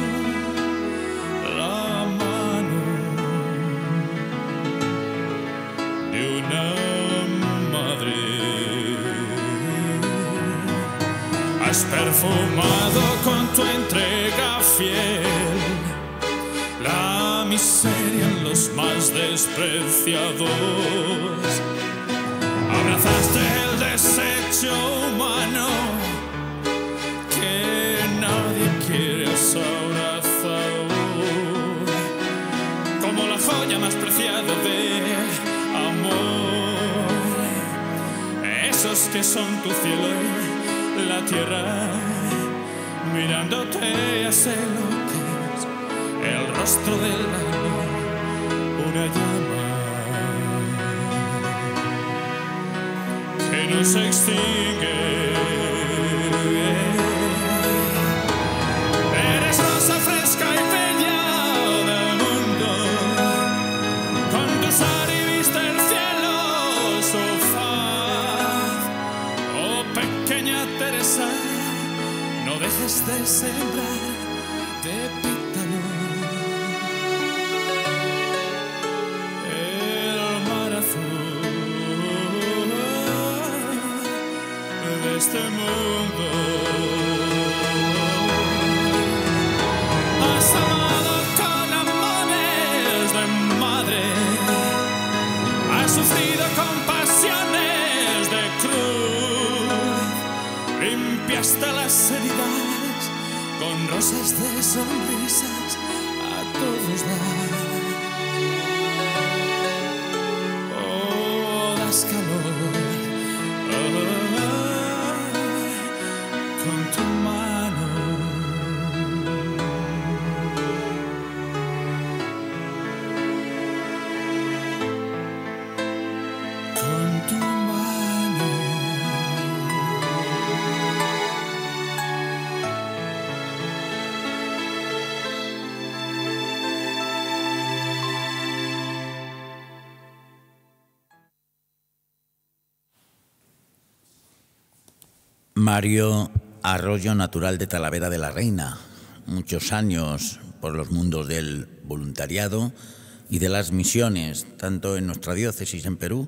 Fumado con tu entrega fiel. La miseria en los más despreciados. Abrazaste el desecho humano que nadie quiere abrazar. Como la joya más preciada del amor. Esos que son tu cielo la tierra, mirándote hace el rostro del amor, una llama que no se extingue. de sembrar Mario Arroyo, natural de Talavera de la Reina, muchos años por los mundos del voluntariado y de las misiones, tanto en nuestra diócesis en Perú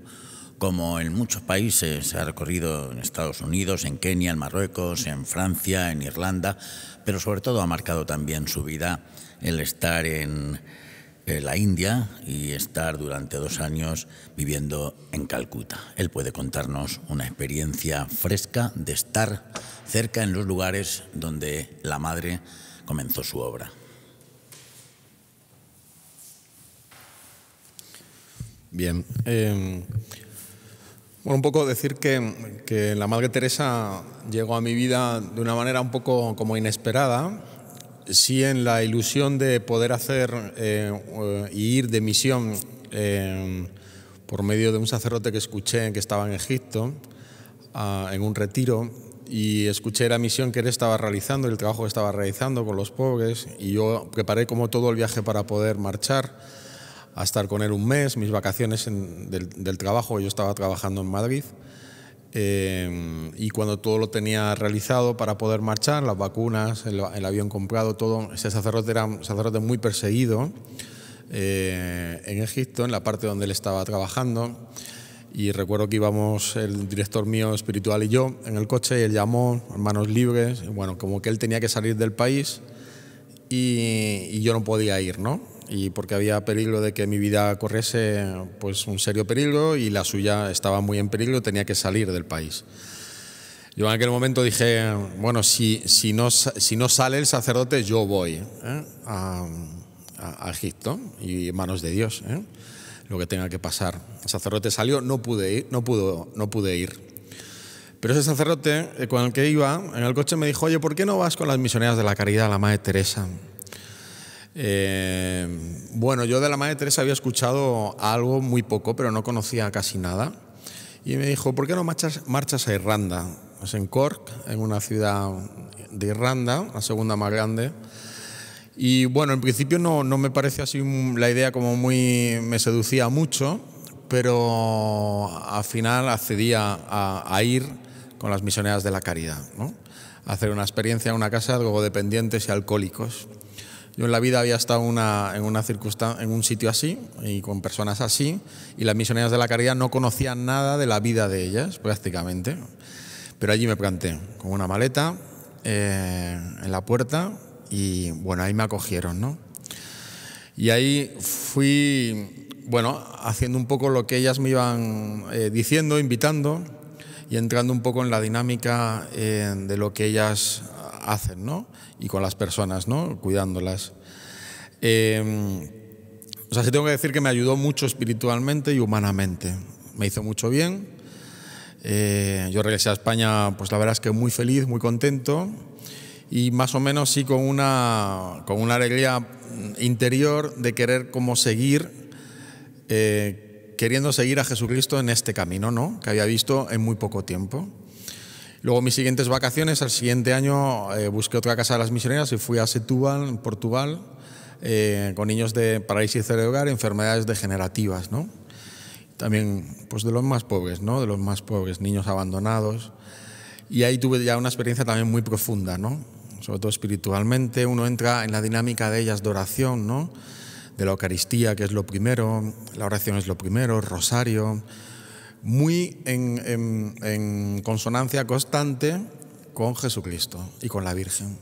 como en muchos países. Ha recorrido en Estados Unidos, en Kenia, en Marruecos, en Francia, en Irlanda, pero sobre todo ha marcado también su vida el estar en la India y estar durante dos años viviendo en Calcuta. Él puede contarnos una experiencia fresca de estar cerca en los lugares donde la madre comenzó su obra. Bien. Em, bueno, un poco decir que, que la Madre Teresa llegó a mi vida de una manera un poco como inesperada sí en la ilusión de poder hacer eh, y ir de misión eh, por medio de un sacerdote que escuché que estaba en Egipto, ah, en un retiro, y escuché la misión que él estaba realizando y el trabajo que estaba realizando con los pobres, y yo preparé como todo el viaje para poder marchar a estar con él un mes, mis vacaciones del trabajo, yo estaba trabajando en Madrid. Em, y cuando todo lo tenía realizado para poder marchar, las vacunas, el, avión comprado, todo, ese sacerdote era un sacerdote muy perseguido eh, en Egipto, en la parte donde él estaba trabajando. Y recuerdo que íbamos el director mío espiritual y yo en el coche y él llamó, hermanos libres, bueno, como que él tenía que salir del país y, y yo no podía ir, ¿no? y porque había peligro de que mi vida corriese pues un serio peligro y la suya estaba muy en peligro, tenía que salir del país. Yo en aquel momento dije, bueno, si, si, no, si no sale el sacerdote, yo voy ¿eh? a, Egipto y en manos de Dios, ¿eh? lo que tenga que pasar. El sacerdote salió, no pude ir, no pudo, no pude ir. Pero ese sacerdote eh, con el que iba en el coche me dijo, oye, ¿por qué no vas con las misioneras de la caridad, a la Madre Teresa? Eh, bueno, yo de la Madre Teresa había escuchado algo muy poco, pero no conocía casi nada. Y me dijo, ¿por qué no marchas, a Irlanda? Es en Cork, en una ciudad de Irlanda, la segunda más grande. Y bueno, en principio no, me parecía así la idea como muy... me seducía mucho, pero al final accedía a, ir con las misioneras de la caridad, a hacer una experiencia en una casa de dependientes y alcohólicos. Yo en la vida había estado en, una en un sitio así y con personas así, y las misioneras de la caridad no conocían nada de la vida de ellas, prácticamente. Pero allí me planté, con una maleta eh, en la puerta, y bueno, ahí me acogieron, ¿no? Y ahí fui, bueno, haciendo un poco lo que ellas me iban eh, diciendo, invitando y entrando un poco en la dinámica eh, de lo que ellas hacen, ¿no? Y con las personas, ¿no? Cuidándolas. Em, o sea, tengo que decir que me ayudó mucho espiritualmente y humanamente. Me hizo mucho bien. Eh, yo regresé a España, pues la verdad es que muy feliz, muy contento y más o menos sí con una, con una alegría interior de querer seguir, eh, queriendo seguir a Jesucristo en este camino, ¿no? Que había visto en muy poco tiempo. Luego mis siguientes vacaciones, al siguiente año eh, busqué otra casa de las misioneras y fui a Setúbal, en Portugal, eh, con niños de parálisis cerebral, enfermedades degenerativas, ¿no? También, pues de los más pobres, ¿no? De los más pobres, niños abandonados. Y ahí tuve ya una experiencia también muy profunda, Sobre todo espiritualmente, uno entra en la dinámica de ellas de oración, ¿no? De la Eucaristía, que es lo primero, la oración es lo primero, rosario muy en, consonancia constante con Jesucristo y con la Virgen.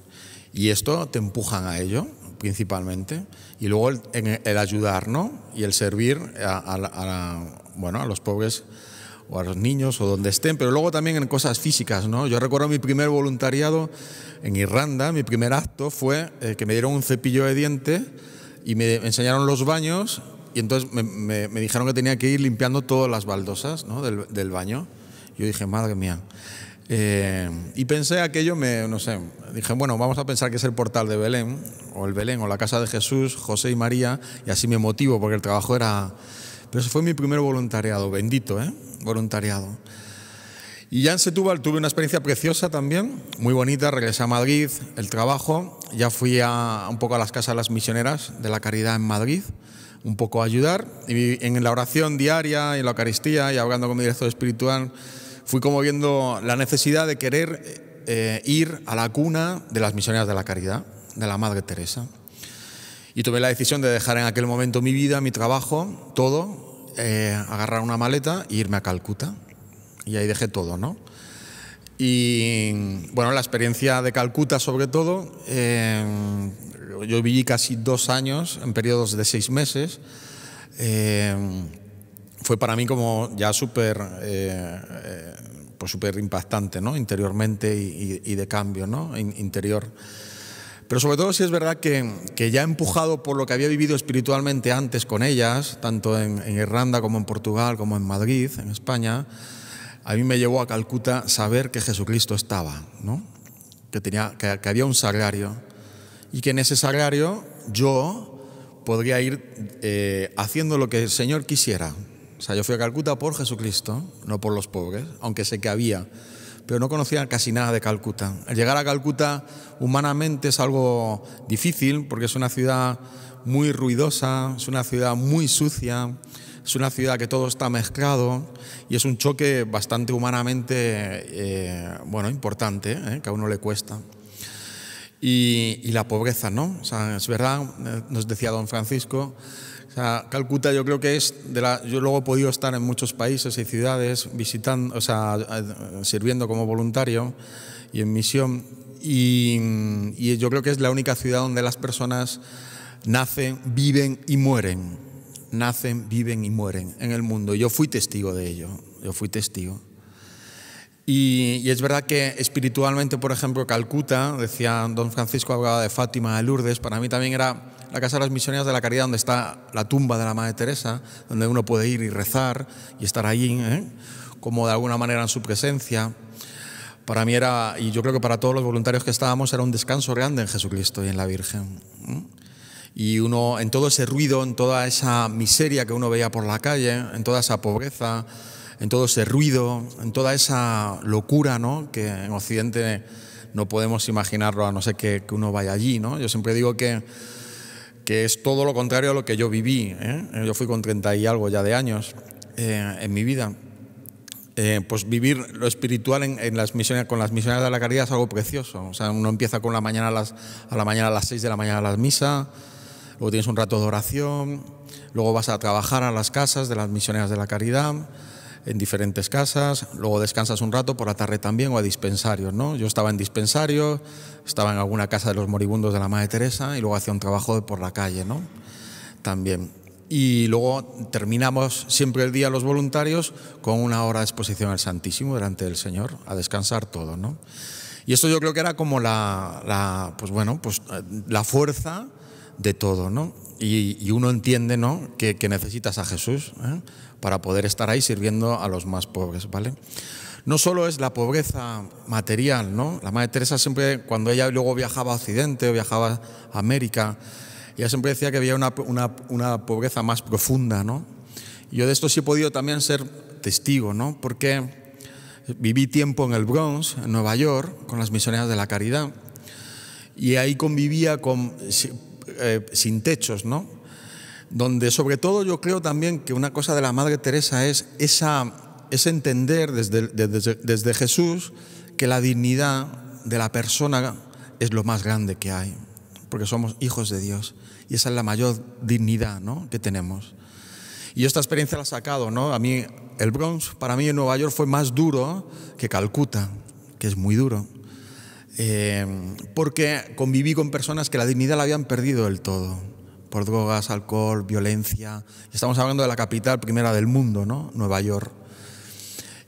Y esto te empujan a ello, principalmente. Y luego el, el ayudar, Y el servir a, bueno, a los pobres o a los niños o donde estén, pero luego también en cosas físicas, ¿no? Yo recuerdo mi primer voluntariado en Irlanda, mi primer acto fue eh, que me dieron un cepillo de diente y me enseñaron los baños y entonces me, dijeron que tenía que ir limpiando todas las baldosas del, baño. Yo dije, madre mía. Eh, y pensé aquello, me, no sé, dije, bueno, vamos a pensar que es el portal de Belén, o el Belén, o la casa de Jesús, José y María, y así me motivo, porque el trabajo era... Pero ese fue mi primer voluntariado, bendito, ¿eh? Voluntariado. Y ya en Setúbal tuve una experiencia preciosa también, muy bonita, regresé a Madrid, el trabajo, ya fui a, un poco a las casas de las misioneras de la caridad en Madrid, un poco ayudar. Y en la oración diaria, en la Eucaristía y hablando con mi director espiritual, fui como viendo la necesidad de querer eh, ir a la cuna de las misioneras de la caridad, de la Madre Teresa. Y tomé la decisión de dejar en aquel momento mi vida, mi trabajo, todo, eh, agarrar una maleta e irme a Calcuta. Y ahí dejé todo, ¿no? Y bueno, la experiencia de Calcuta sobre todo, eh, yo viví casi dos años en periodos de seis meses. Eh, fue para mí como ya súper eh, pues super impactante, ¿no? Interiormente y, de cambio, ¿no? interior. Pero sobre todo si es verdad que, que, ya empujado por lo que había vivido espiritualmente antes con ellas, tanto en, en Irlanda como en Portugal, como en Madrid, en España, a mí me llegó a Calcuta saber que Jesucristo estaba, ¿no? que, tenía, que, había un sagrario y que en ese sagrario yo podría ir eh, haciendo lo que el Señor quisiera. O sea, yo fui a Calcuta por Jesucristo, no por los pobres, aunque sé que había, pero no conocía casi nada de Calcuta. llegar a Calcuta humanamente es algo difícil porque es una ciudad muy ruidosa, es una ciudad muy sucia, es una ciudad que todo está mezclado y es un choque bastante humanamente eh, bueno, importante, eh, que a uno le cuesta. Y, la pobreza, ¿no? es verdad, eh, nos decía don Francisco, Calcuta yo creo que es de la, yo luego he podido estar en muchos países y ciudades visitando, o sea, sirviendo como voluntario y en misión y, y yo creo que es la única ciudad donde las personas nacen, viven y mueren nacen, viven y mueren en el mundo. Yo fui testigo de ello, yo fui testigo. Y, es verdad que espiritualmente, por ejemplo, Calcuta, decía don Francisco, abogado de Fátima, de Lourdes, para mí también era la Casa de las Misioneras de la Caridad, donde está la tumba de la Madre Teresa, donde uno puede ir y rezar y estar allí, ¿eh? como de alguna manera en su presencia. Para mí era, y yo creo que para todos los voluntarios que estábamos, era un descanso grande en Jesucristo y en la Virgen. ¿eh? Y uno, en todo ese ruido, en toda esa miseria que uno veía por la calle, en toda esa pobreza, en todo ese ruido, en toda esa locura, ¿no? Que en Occidente no podemos imaginarlo a no ser que, que uno vaya allí, ¿no? Yo siempre digo que, que es todo lo contrario a lo que yo viví. ¿eh? Yo fui con 30 y algo ya de años eh, en mi vida. Eh, pues vivir lo espiritual en, las misiones, con las misiones de la caridad es algo precioso. O sea, uno empieza con la mañana a, las, la mañana a las 6 de la mañana a las misas luego tienes un rato de oración, luego vas a trabajar a las casas de las misioneras de la caridad, en diferentes casas, luego descansas un rato por la tarde también o a dispensarios, ¿no? Yo estaba en dispensario estaba en alguna casa de los moribundos de la Madre Teresa y luego hacía un trabajo por la calle, ¿no? También. Y luego terminamos siempre el día los voluntarios con una hora de exposición al Santísimo delante del Señor, a descansar todo, ¿no? Y esto yo creo que era como la, pues bueno, pues eh, la fuerza de todo, ¿no? Y, uno entiende, ¿no? Que, necesitas a Jesús ¿eh? para poder estar ahí sirviendo a los más pobres, ¿vale? No solo es la pobreza material, ¿no? La Madre Teresa siempre, cuando ella luego viajaba a Occidente o viajaba a América, ella siempre decía que había una, pobreza más profunda, ¿no? yo de esto sí he podido también ser testigo, ¿no? Porque viví tiempo en el Bronx, en Nueva York, con las misioneras de la caridad, y ahí convivía con eh, sin techos, ¿no? Donde sobre todo yo creo también que una cosa de la Madre Teresa es esa, es entender desde, desde, Jesús que la dignidad de la persona es lo más grande que hay, porque somos hijos de Dios y esa es la mayor dignidad ¿no? que tenemos. Y esta experiencia la ha sacado, ¿no? A mí el Bronx, para mí en Nueva York fue más duro que Calcuta, que es muy duro. Em, porque conviví con personas que la dignidad la habían perdido del todo, por drogas, alcohol, violencia. Estamos hablando de la capital primera del mundo, ¿no? Nueva York.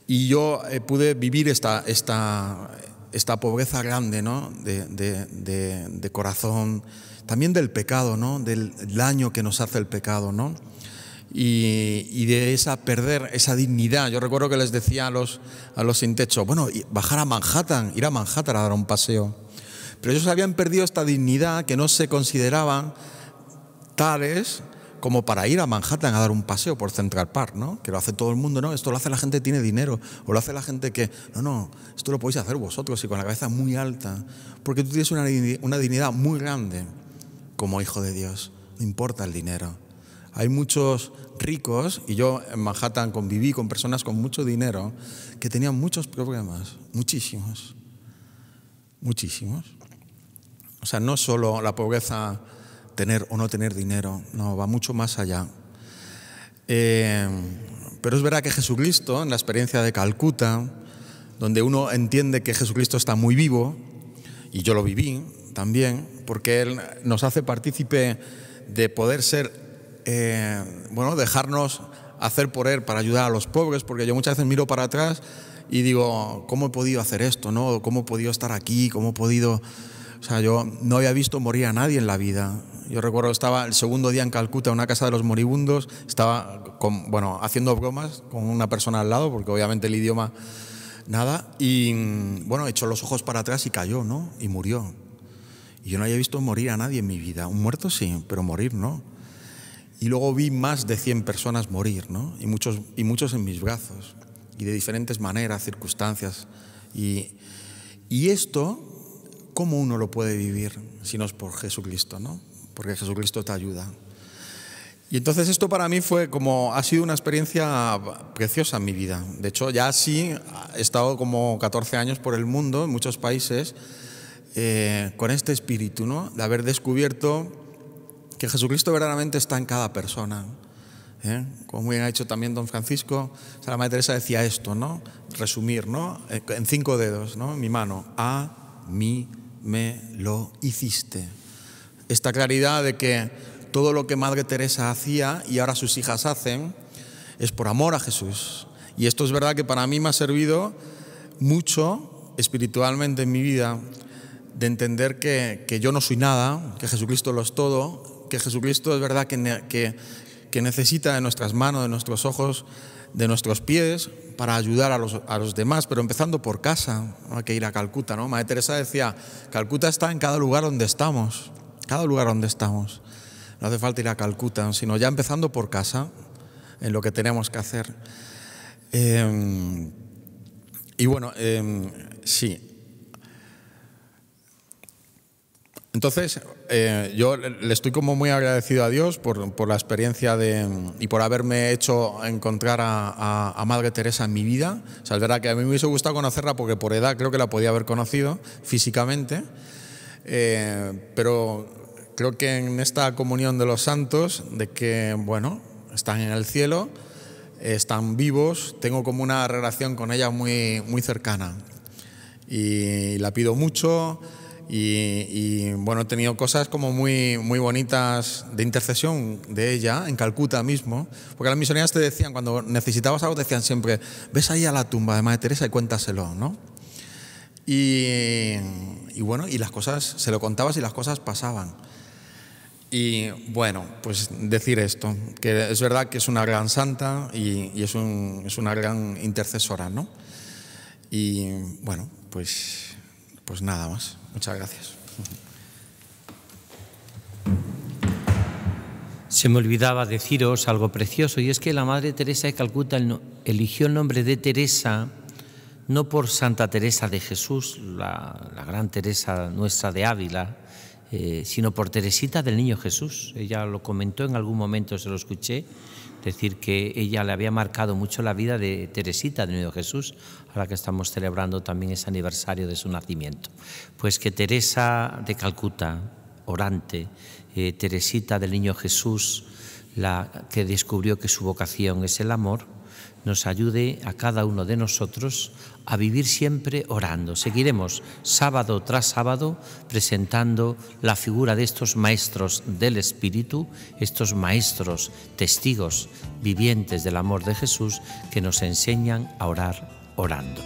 Y yo eh, pude vivir esta, esta, esta pobreza grande, ¿no? De, corazón, también del pecado, ¿no? Del daño que nos hace el pecado, ¿no? y, de esa perder esa dignidad. Yo recuerdo que les decía a los, a los sin techo, bueno, bajar a Manhattan, ir a Manhattan a dar un paseo. Pero ellos habían perdido esta dignidad que no se consideraban tales como para ir a Manhattan a dar un paseo por Central Park, ¿no? Que lo hace todo el mundo, ¿no? Esto lo hace la gente que tiene dinero, o lo hace la gente que, no, no, esto lo podéis hacer vosotros y con la cabeza muy alta, porque tú tienes una, una dignidad muy grande como hijo de Dios, no importa el dinero, hay muchos ricos, y yo en Manhattan conviví con personas con mucho dinero, que tenían muchos problemas, muchísimos, muchísimos. O sea, no solo la pobreza, tener o no tener dinero, no, va mucho más allá. Eh, pero es verdad que Jesucristo, en la experiencia de Calcuta, donde uno entiende que Jesucristo está muy vivo, y yo lo viví también, porque Él nos hace partícipe de poder ser eh, bueno, dejarnos hacer por él para ayudar a los pobres, porque yo muchas veces miro para atrás y digo, ¿cómo he podido hacer esto? ¿no? ¿Cómo he podido estar aquí? ¿Cómo he podido...? O sea, yo no había visto morir a nadie en la vida. Yo recuerdo, estaba el segundo día en Calcuta, en una casa de los moribundos, estaba bueno, haciendo bromas con una persona al lado, porque obviamente el idioma nada, y bueno, echó los ojos para atrás y cayó, ¿no? Y murió. Y yo no había visto morir a nadie en mi vida. Un muerto sí, pero morir no. Y luego vi más de 100 personas morir, Y muchos, y muchos en mis brazos, y de diferentes maneras, circunstancias. Y, esto, ¿cómo uno lo puede vivir si no es por Jesucristo, ¿no? Porque Jesucristo te ayuda. Y entonces esto para mí fue como, ha sido una experiencia preciosa en mi vida. De hecho, ya así he estado como 14 años por el mundo, en muchos países, eh, con este espíritu, ¿no? De haber descubierto que Jesucristo verdaderamente está en cada persona. ¿Eh? Como bien ha hecho también don Francisco, la Madre Teresa decía esto, ¿no? Resumir, ¿no? Eh, en cinco dedos, ¿no? Mi mano, a mí me lo hiciste. Esta claridad de que todo lo que Madre Teresa hacía y ahora sus hijas hacen es por amor a Jesús. Y esto es verdad que para mí me ha servido mucho espiritualmente en mi vida de entender que, que yo no soy nada, que Jesucristo lo es todo, que Jesucristo es verdad que, que, necesita de nuestras manos, de nuestros ojos, de nuestros pies para ayudar a los, demás, pero empezando por casa, no hay que ir a Calcuta, ¿no? Madre Teresa decía, Calcuta está en cada lugar donde estamos, cada lugar donde estamos. No hace falta ir a Calcuta, sino ya empezando por casa, en lo que tenemos que hacer. Em, y bueno, em, sí, Entonces, eh, yo le estoy como muy agradecido a Dios por, la experiencia de, y por haberme hecho encontrar a, Madre Teresa en mi vida. O sea, es verdad que a mí me hubiese gustado conocerla porque por edad creo que la podía haber conocido físicamente, eh, pero creo que en esta comunión de los santos, de que, bueno, están en el cielo, están vivos, tengo como una relación con ella muy, muy cercana. Y la pido mucho, y, bueno, he tenido cosas como muy, muy bonitas de intercesión de ella en Calcuta mismo, porque las misioneras te decían, cuando necesitabas algo, decían siempre, ves ahí a la tumba de Madre Teresa y cuéntaselo, ¿no? Y, y bueno, y las cosas, se lo contabas y las cosas pasaban. Y bueno, pues decir esto, que es verdad que es una gran santa y, y es, un, es una gran intercesora, ¿no? Y bueno, pues, pues nada más. Muchas gracias. Se me olvidaba deciros algo precioso y es que la Madre Teresa de Calcuta eligió el nombre de Teresa no por Santa Teresa de Jesús, la, gran Teresa nuestra de Ávila, eh, sino por Teresita del Niño Jesús. Ella lo comentó en algún momento, se lo escuché, decir, que ella le había marcado mucho la vida de Teresita del Niño Jesús, a la que estamos celebrando también ese aniversario de su nacimiento. Pues que Teresa de Calcuta, orante, eh, Teresita del Niño Jesús, la que descubrió que su vocación es el amor, nos ayude a cada uno de nosotros a vivir siempre orando. Seguiremos sábado tras sábado presentando la figura de estos maestros del Espíritu, estos maestros testigos vivientes del amor de Jesús que nos enseñan a orar orando.